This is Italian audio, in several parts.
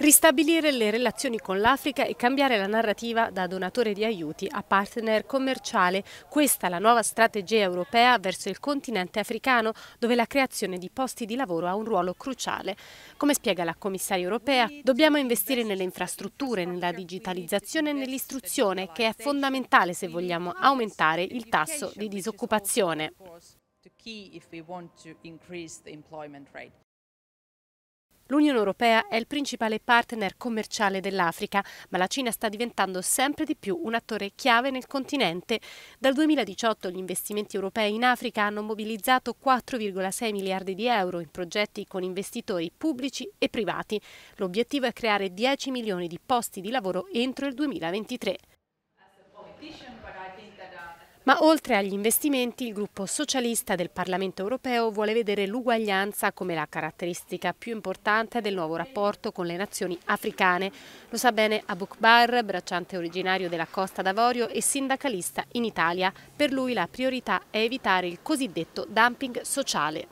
Ristabilire le relazioni con l'Africa e cambiare la narrativa da donatore di aiuti a partner commerciale. Questa è la nuova strategia europea verso il continente africano, dove la creazione di posti di lavoro ha un ruolo cruciale. Come spiega la commissaria europea, dobbiamo investire nelle infrastrutture, nella digitalizzazione e nell'istruzione, che è fondamentale se vogliamo aumentare il tasso di disoccupazione. L'Unione Europea è il principale partner commerciale dell'Africa, ma la Cina sta diventando sempre di più un attore chiave nel continente. Dal 2018 gli investimenti europei in Africa hanno mobilizzato 4,6 miliardi di euro in progetti con investitori pubblici e privati. L'obiettivo è creare 10 milioni di posti di lavoro entro il 2023. Ma oltre agli investimenti, il gruppo socialista del Parlamento europeo vuole vedere l'uguaglianza come la caratteristica più importante del nuovo rapporto con le nazioni africane. Lo sa bene Aboukbar, bracciante originario della Costa d'Avorio e sindacalista in Italia. Per lui la priorità è evitare il cosiddetto dumping sociale.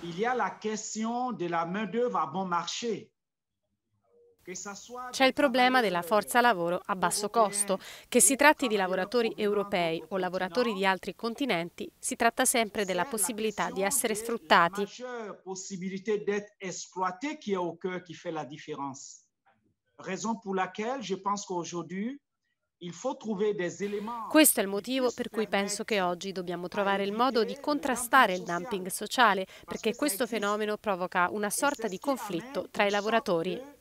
Il y a la question de la main-d'œuvre à bon marché. C'è il problema della forza lavoro a basso costo. Che si tratti di lavoratori europei o lavoratori di altri continenti, si tratta sempre della possibilità di essere sfruttati. questo è il motivo per cui penso che oggi dobbiamo trovare il modo di contrastare il dumping sociale, perché questo fenomeno provoca una sorta di conflitto tra i lavoratori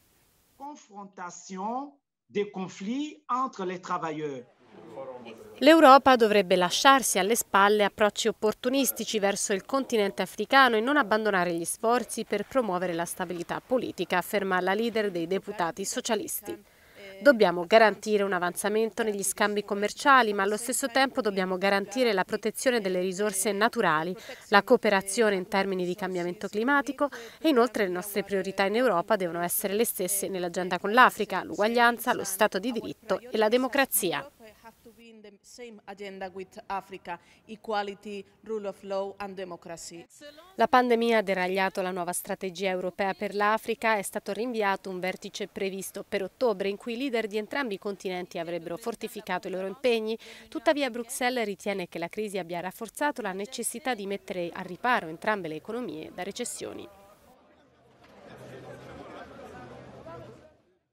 confrontation dei conflitti entre les travailleurs. L'Europa dovrebbe lasciarsi alle spalle approcci opportunistici verso il continente africano e non abbandonare gli sforzi per promuovere la stabilità politica, afferma la leader dei deputati socialisti. Dobbiamo garantire un avanzamento negli scambi commerciali, ma allo stesso tempo dobbiamo garantire la protezione delle risorse naturali, la cooperazione in termini di cambiamento climatico e inoltre le nostre priorità in Europa devono essere le stesse nell'agenda con l'Africa, l'uguaglianza, lo Stato di diritto e la democrazia the same agenda with Africa, equality, rule of law and democracy. La pandemia ha deragliato la nuova strategia europea per l'Africa, è stato rinviato un vertice previsto per ottobre in cui i leader di entrambi i continenti avrebbero fortificato i loro impegni, tuttavia Bruxelles ritiene che la crisi abbia rafforzato la necessità di mettere a riparo entrambe le economie da recessioni.